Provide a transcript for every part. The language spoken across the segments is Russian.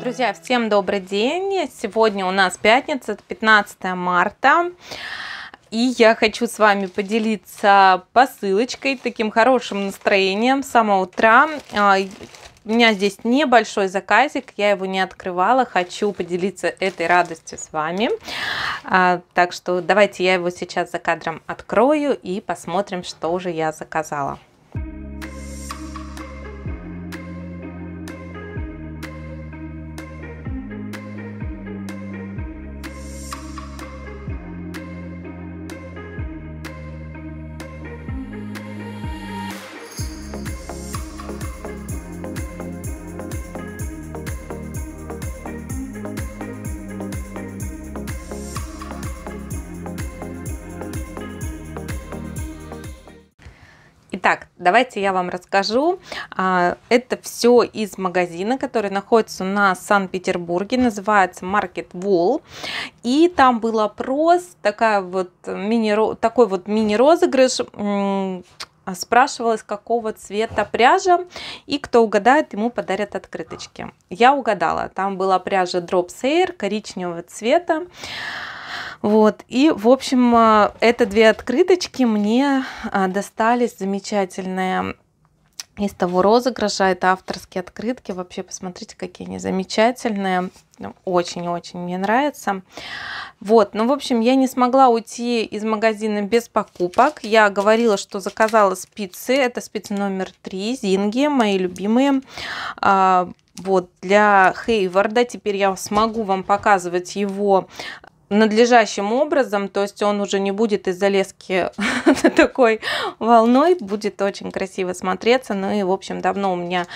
Друзья, всем добрый день! Сегодня у нас пятница, 15 марта. И я хочу с вами поделиться посылочкой, таким хорошим настроением с самого утра. А, у меня здесь небольшой заказик, я его не открывала, хочу поделиться этой радостью с вами. А, так что давайте я его сейчас за кадром открою и посмотрим, что же я заказала. Давайте я вам расскажу. А, это все из магазина, который находится на Санкт-Петербурге, называется Market Wall. И там был опрос, такая вот мини, такой вот мини-розыгрыш, спрашивалось, какого цвета пряжа, и кто угадает, ему подарят открыточки. Я угадала, там была пряжа Drops Air коричневого цвета. Вот, и, в общем, а, это две открыточки мне а, достались замечательные из того розыгрыша. Это авторские открытки. Вообще, посмотрите, какие они замечательные. Ну, очень-очень мне нравятся. Вот, ну, в общем, я не смогла уйти из магазина без покупок. Я говорила, что заказала спицы. Это спицы номер три, Зинги, мои любимые. А, вот, для Хейварда теперь я смогу вам показывать его надлежащим образом, то есть он уже не будет из-за лески такой волной, будет очень красиво смотреться. Ну и, в общем, давно у меня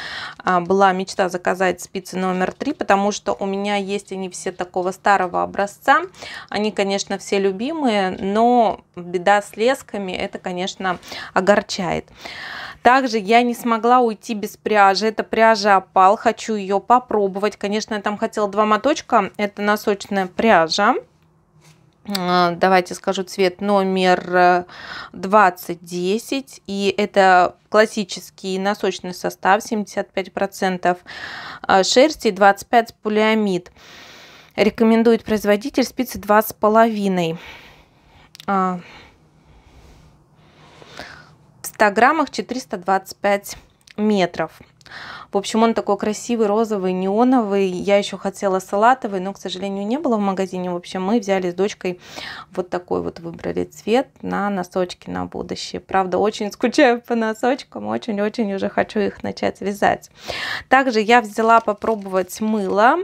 а, была мечта заказать спицы номер три, потому что у меня есть они все такого старого образца. Они, конечно, все любимые, но беда с лесками, это, конечно, огорчает. Также я не смогла уйти без пряжи. Это пряжа опал. Хочу ее попробовать. Конечно, я там хотела два моточка. Это носочная пряжа. Э, давайте скажу цвет номер 2010 э, и это классический носочный состав 75 процентов э, шерсти 25 полиамид рекомендует производитель спицы два с половиной в 100 граммах 425 метров в общем, он такой красивый, розовый, неоновый. Я еще хотела салатовый, но, к сожалению, не было в магазине. В общем, мы взяли с дочкой вот такой вот выбрали цвет на носочки на будущее. Правда, очень скучаю по носочкам, очень-очень уже хочу их начать вязать. Также я взяла попробовать мыло.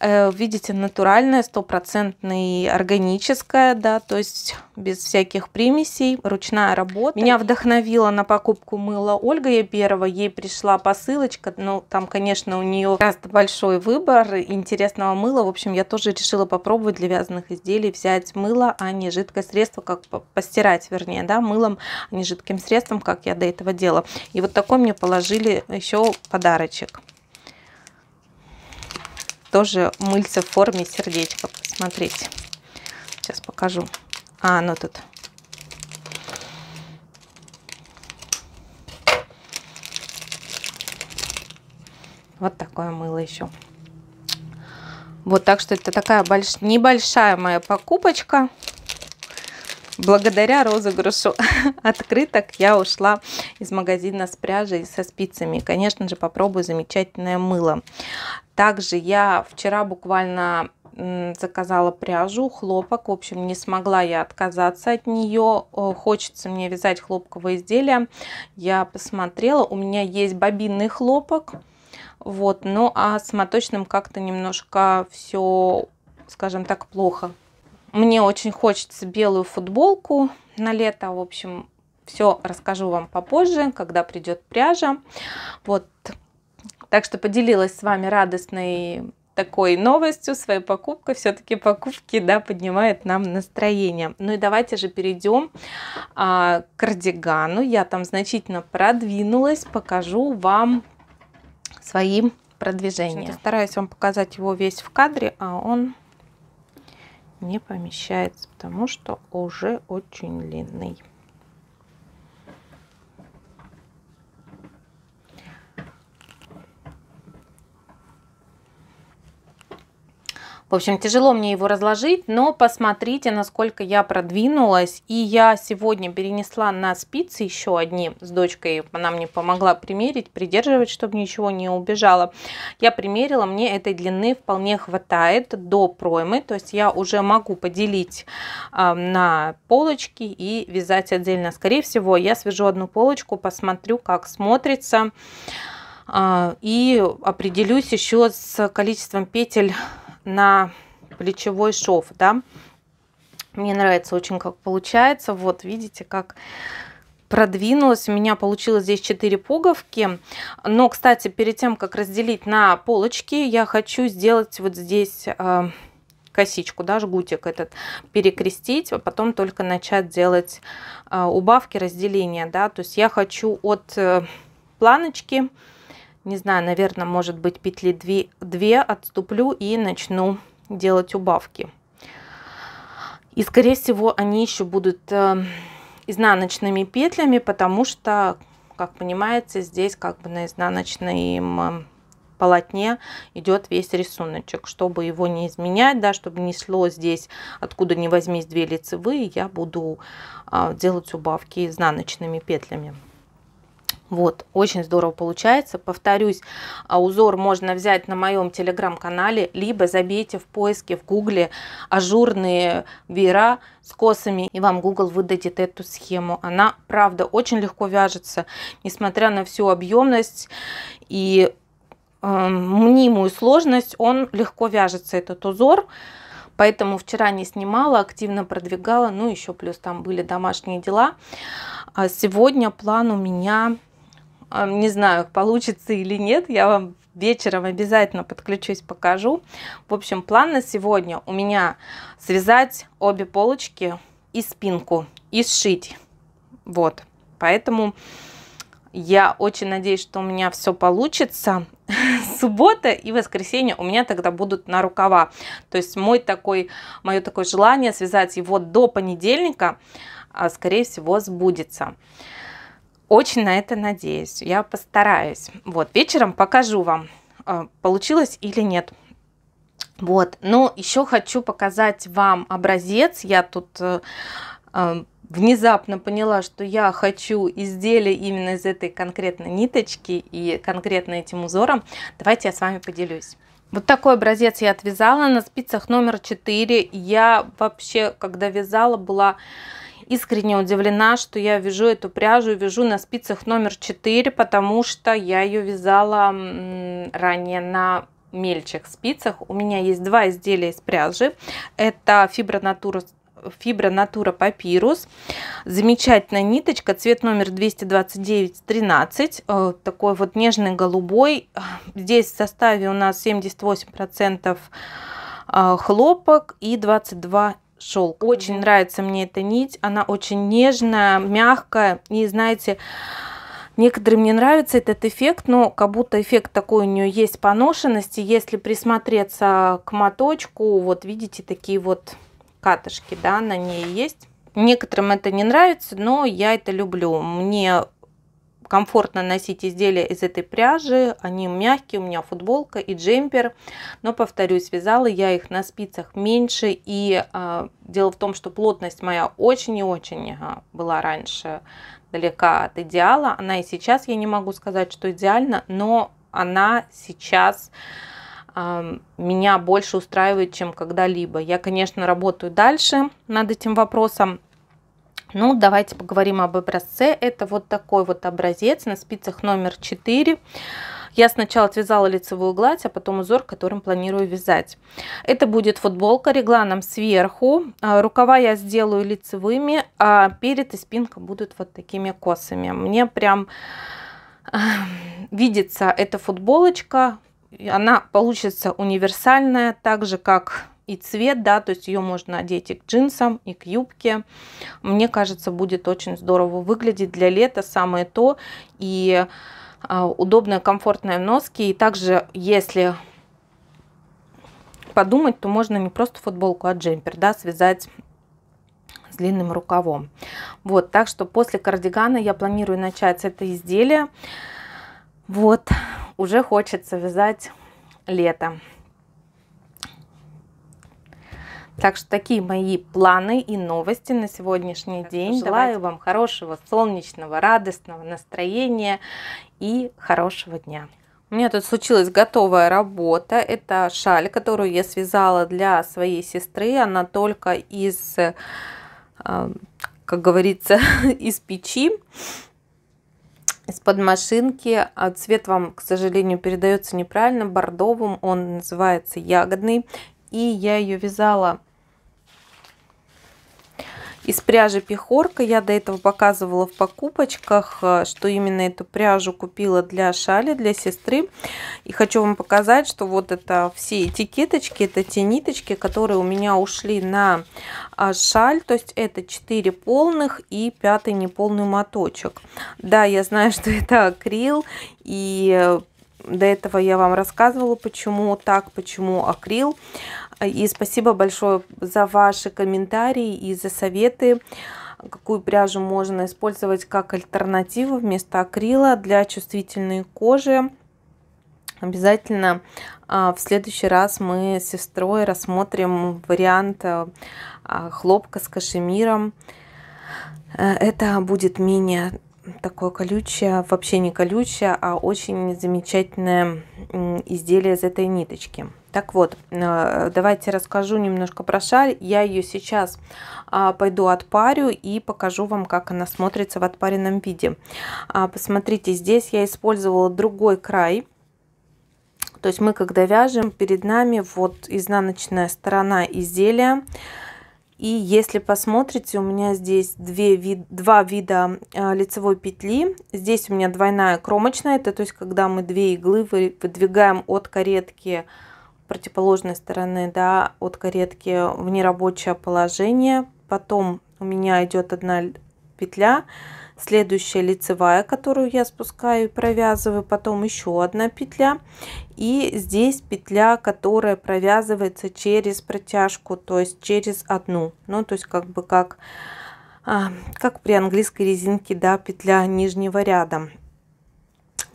Э, видите, натуральное, стопроцентное, органическое, да, то есть без всяких примесей, ручная работа. Меня вдохновила на покупку мыла Ольга Еберова. Ей пришла посылочка девочка, ну там, конечно, у нее часто большой выбор интересного мыла. В общем, я тоже решила попробовать для вязаных изделий взять мыло, а не жидкое средство, как постирать, вернее, да, мылом, а не жидким средством, как я до этого делала. И вот такой мне положили еще подарочек. Тоже мыльце в форме сердечка, посмотрите. Сейчас покажу. А, оно тут Вот такое мыло еще. Вот, так что это такая больш... небольшая моя покупочка. Благодаря розыгрышу открыток я ушла из магазина с пряжей со спицами. конечно же, попробую замечательное мыло. Также я вчера буквально заказала пряжу, хлопок. В общем, не смогла я отказаться от нее. Хочется мне вязать хлопковые изделия. Я посмотрела, у меня есть бобинный хлопок вот, ну а с моточным как-то немножко все, скажем так, плохо. Мне очень хочется белую футболку на лето. В общем, все расскажу вам попозже, когда придет пряжа. Вот. Так что поделилась с вами радостной такой новостью, своей покупкой. Все-таки покупки, да, поднимают нам настроение. Ну и давайте же перейдем а, к кардигану. Я там значительно продвинулась, покажу вам своим продвижением. Я стараюсь вам показать его весь в кадре, а он не помещается, потому что уже очень длинный. В общем, тяжело мне его разложить, но посмотрите, насколько я продвинулась. И я сегодня перенесла на спицы еще одни с дочкой. Она мне помогла примерить, придерживать, чтобы ничего не убежало. Я примерила, мне этой длины вполне хватает до проймы. То есть я уже могу поделить э, на полочки и вязать отдельно. Скорее всего, я свяжу одну полочку, посмотрю, как смотрится а, и определюсь еще с количеством петель на плечевой шов, да. Мне нравится очень, как получается. Вот, видите, как продвинулась. У меня получилось здесь 4 пуговки. Но, кстати, перед тем, как разделить на полочки, я хочу сделать вот здесь э, косичку, да, жгутик этот перекрестить, а потом только начать делать э, убавки разделения, да. То есть я хочу от э, планочки не знаю, наверное, может быть петли 2 отступлю и начну делать убавки. И, скорее всего, они еще будут э, изнаночными петлями, потому что, как понимаете, здесь как бы на изнаночном э, полотне идет весь рисуночек. Чтобы его не изменять, да, чтобы не сло здесь, откуда не возьмись две лицевые, я буду э, делать убавки изнаночными петлями. Вот, очень здорово получается. Повторюсь, а, узор можно взять на моем телеграм-канале, либо забейте в поиске в гугле ажурные веера с косами, и вам Google выдадет эту схему. Она, правда, очень легко вяжется, несмотря на всю объемность и э, мнимую сложность, он легко вяжется, этот узор. Поэтому вчера не снимала, активно продвигала, ну еще плюс там были домашние дела. А сегодня план у меня а, не знаю, получится или нет, я вам вечером обязательно подключусь, покажу. В общем, план на сегодня у меня связать обе полочки и спинку, и сшить. Вот, поэтому я очень надеюсь, что у меня все получится. Суббота и воскресенье у меня тогда будут на рукава. То есть мой такой, мое такое желание связать его до понедельника, а, скорее всего, сбудется. Очень на это надеюсь. Я постараюсь. Вот, вечером покажу вам, э, получилось или нет. Вот, но еще хочу показать вам образец. Я тут э, э, внезапно поняла, что я хочу изделие именно из этой конкретной ниточки и конкретно этим узором, давайте я с вами поделюсь. Вот такой образец я отвязала на спицах номер 4. Я вообще, когда вязала, была искренне удивлена, что я вяжу эту пряжу, вяжу на спицах номер 4, потому что я ее вязала ранее на мельчих спицах. У меня есть два изделия из пряжи. Это фибра натура фибра натура папирус замечательная ниточка цвет номер 229 13 э, такой вот нежный голубой здесь в составе у нас 78 процентов э, хлопок и 22 шелк. Очень mm-hmm. нравится мне эта нить, она очень нежная, мягкая и, знаете, Некоторым не нравится этот эффект, но как будто эффект такой у нее есть поношенности. Если присмотреться к моточку, вот видите, такие вот катышки, да, на ней есть. Некоторым это не нравится, но я это люблю. Мне комфортно носить изделия из этой пряжи. Они мягкие, у меня футболка и джемпер. Но, повторюсь, вязала я их на спицах меньше. И э, дело в том, что плотность моя очень и очень а, была раньше далека от идеала. Она и сейчас, я не могу сказать, что идеально, но она сейчас а, меня больше устраивает, чем когда-либо. Я, конечно, работаю дальше над этим вопросом, ну, давайте поговорим об образце. Это вот такой вот образец на спицах номер 4. Я сначала отвязала лицевую гладь, а потом узор, которым планирую вязать. Это будет футболка регланом сверху. А, рукава я сделаю лицевыми, а перед и спинка будут вот такими косами. Мне прям а, видится эта футболочка. Она получится универсальная, так же как и цвет, да, то есть ее можно одеть и к джинсам, и к юбке. Мне кажется, будет очень здорово выглядеть для лета, самое то, и а, удобная, комфортная в носке. И также, если подумать, то можно не просто футболку, а джемпер, да, связать с длинным рукавом. Вот, так что после кардигана я планирую начать с это изделие. Вот, уже хочется вязать лето. Так что такие мои планы и новости на сегодняшний так, день. Желаю вам хорошего, солнечного, радостного настроения и хорошего дня. У меня тут случилась готовая работа. Это шаль, которую я связала для своей сестры. Она только из, а, как говорится, из печи, из-под машинки. А цвет вам, к сожалению, передается неправильно. Бордовым он называется ягодный. И я ее вязала из пряжи пехорка. Я до этого показывала в покупочках, э, что именно эту пряжу купила для шали, для сестры. И хочу вам показать, что вот это все этикеточки, это те ниточки, которые у меня ушли на а, шаль. То есть это 4 полных и 5 неполный моточек. Да, я знаю, что это акрил и э, до этого я вам рассказывала, почему так, почему акрил. И спасибо большое за ваши комментарии и за советы, какую пряжу можно использовать как альтернативу вместо акрила для чувствительной кожи. Обязательно а, в следующий раз мы с сестрой рассмотрим вариант а, а, хлопка с кашемиром. Э, это будет менее такое колючее, вообще не колючее, а очень замечательное изделие из этой ниточки. Так вот, э, давайте расскажу немножко про шаль. Я ее сейчас а, пойду отпарю и покажу вам, как она смотрится в отпаренном виде. А, посмотрите, здесь я использовала другой край. То есть мы, когда вяжем, перед нами вот изнаночная сторона изделия. И если посмотрите, у меня здесь две вид, два вида а, лицевой петли. Здесь у меня двойная кромочная, это то есть когда мы две иглы выдвигаем от каретки противоположной стороны, да, от каретки в нерабочее положение. Потом у меня идет одна петля, следующая лицевая, которую я спускаю и провязываю, потом еще одна петля. И здесь петля, которая провязывается через протяжку, то есть через одну. Ну, то есть как бы как, а, как при английской резинке, да, петля нижнего ряда.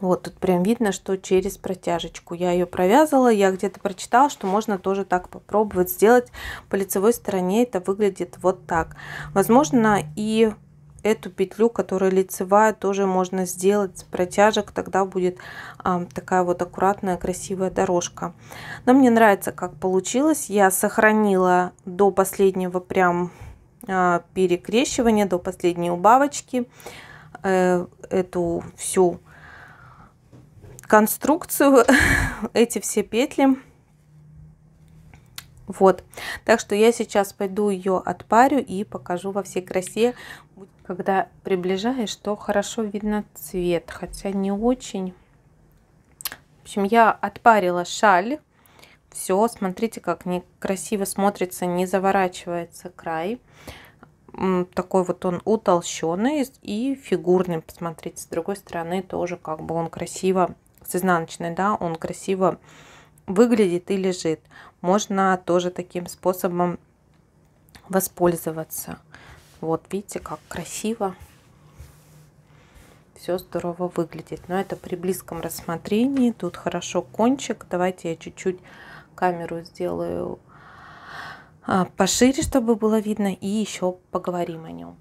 Вот тут прям видно, что через протяжечку. Я ее провязала, я где-то прочитала, что можно тоже так попробовать сделать. По лицевой стороне это выглядит вот так. Возможно, и эту петлю, которая лицевая, тоже можно сделать с протяжек, тогда будет а, такая вот аккуратная красивая дорожка. Но мне нравится, как получилось. Я сохранила до последнего прям а, перекрещивания, до последней убавочки э, эту всю конструкцию, эти все петли. Вот, так что я сейчас пойду ее отпарю и покажу во всей красе. Когда приближаешь, то хорошо видно цвет, хотя не очень. В общем, я отпарила шаль. Все, смотрите, как некрасиво смотрится, не заворачивается край. Такой вот он утолщенный и фигурный. Посмотрите, с другой стороны тоже как бы он красиво с изнаночной, да, он красиво выглядит и лежит. Можно тоже таким способом воспользоваться. Вот, видите, как красиво все здорово выглядит. Но это при близком рассмотрении. Тут хорошо кончик. Давайте я чуть-чуть камеру сделаю а, пошире, чтобы было видно. И еще поговорим о нем.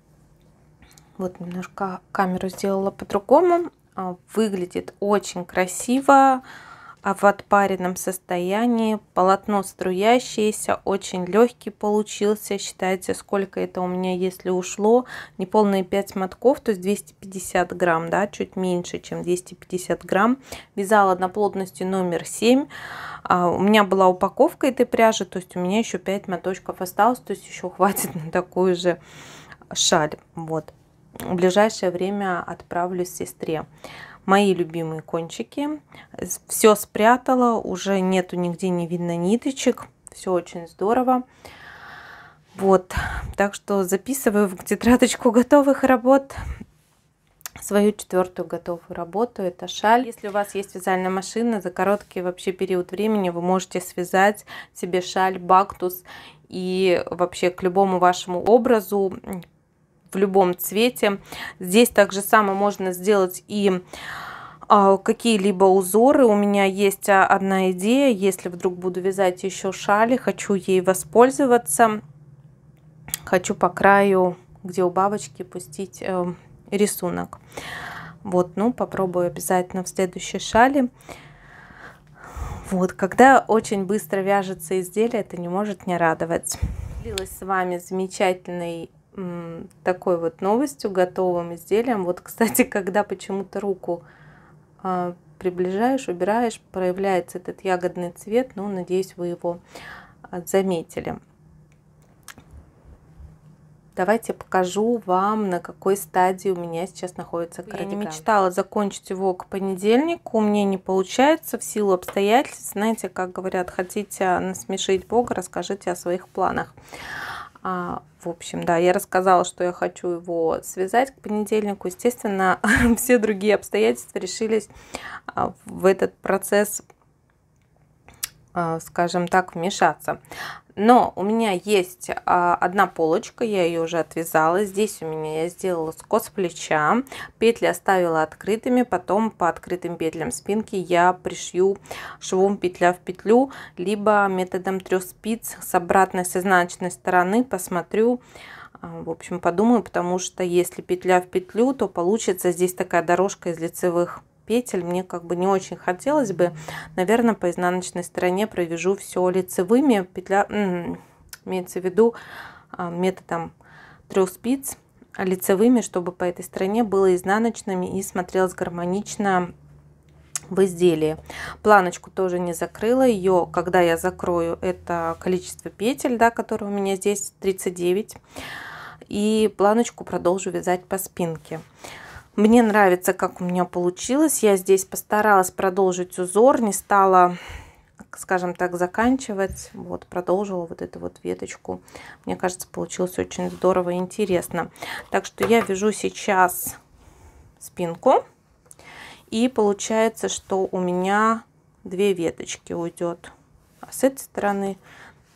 Вот немножко камеру сделала по-другому. А, выглядит очень красиво а в отпаренном состоянии. Полотно струящееся, очень легкий получился. Считайте, сколько это у меня, если ушло. Неполные 5 мотков, то есть 250 грамм, да, чуть меньше, чем 250 грамм. Вязала на плотности номер 7. А, у меня была упаковка этой пряжи, то есть у меня еще 5 моточков осталось, то есть еще хватит на такую же шаль. Вот в ближайшее время отправлю сестре. Мои любимые кончики. Все спрятала, уже нету нигде не видно ниточек. Все очень здорово. Вот, так что записываю в тетрадочку готовых работ свою четвертую готовую работу. Это шаль. Если у вас есть вязальная машина, за короткий вообще период времени вы можете связать себе шаль, бактус и вообще к любому вашему образу в любом цвете. Здесь также самое можно сделать и а, какие-либо узоры. У меня есть а, одна идея, если вдруг буду вязать еще шали, хочу ей воспользоваться. Хочу по краю, где у бабочки, пустить э, рисунок. Вот, ну, попробую обязательно в следующей шали. Вот, когда очень быстро вяжется изделие, это не может не радовать. Делилась с вами замечательной такой вот новостью, готовым изделием. Вот, кстати, когда почему-то руку а, приближаешь, убираешь, проявляется этот ягодный цвет, ну, надеюсь, вы его а, заметили. Давайте покажу вам, на какой стадии у меня сейчас находится кардиган. Я не мечтала закончить его к понедельнику, у меня не получается в силу обстоятельств. Знаете, как говорят, хотите насмешить Бога, расскажите о своих планах. А, в общем, да, я рассказала, что я хочу его связать к понедельнику. Естественно, все другие обстоятельства решились а, в этот процесс а, скажем так, вмешаться. Но у меня есть а, одна полочка, я ее уже отвязала. Здесь у меня я сделала скос плеча, петли оставила открытыми, потом по открытым петлям спинки я пришью швом петля в петлю, либо методом трех спиц с обратной сознательной стороны посмотрю, а, в общем подумаю, потому что если петля в петлю, то получится здесь такая дорожка из лицевых петель мне как бы не очень хотелось бы. Наверное, по изнаночной стороне провяжу все лицевыми, петля, имеется в виду а, методом трех спиц лицевыми, чтобы по этой стороне было изнаночными и смотрелось гармонично в изделии. Планочку тоже не закрыла. Ее, когда я закрою, это количество петель, да, которые у меня здесь 39. И планочку продолжу вязать по спинке. Мне нравится, как у меня получилось. Я здесь постаралась продолжить узор, не стала, скажем так, заканчивать. Вот, продолжила вот эту вот веточку. Мне кажется, получилось очень здорово и интересно. Так что я вяжу сейчас спинку. И получается, что у меня две веточки уйдет. А с этой стороны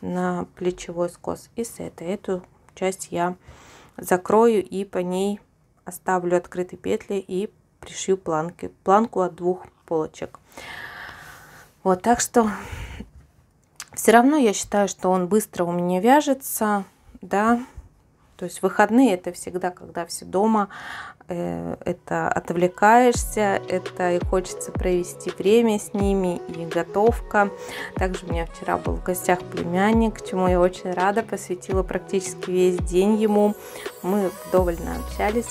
на плечевой скос и с этой. Эту часть я закрою и по ней оставлю открытые петли и пришью планки, планку от двух полочек. Вот, так что все равно я считаю, что он быстро у меня вяжется, да. То есть выходные это всегда, когда все дома, э, это отвлекаешься, это и хочется провести время с ними, и готовка. Также у меня вчера был в гостях племянник, чему я очень рада, посвятила практически весь день ему. Мы довольно общались.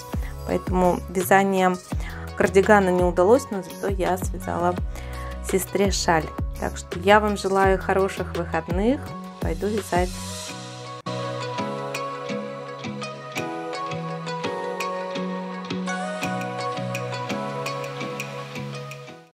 Поэтому вязание кардигана не удалось, но зато я связала сестре шаль. Так что я вам желаю хороших выходных. Пойду вязать.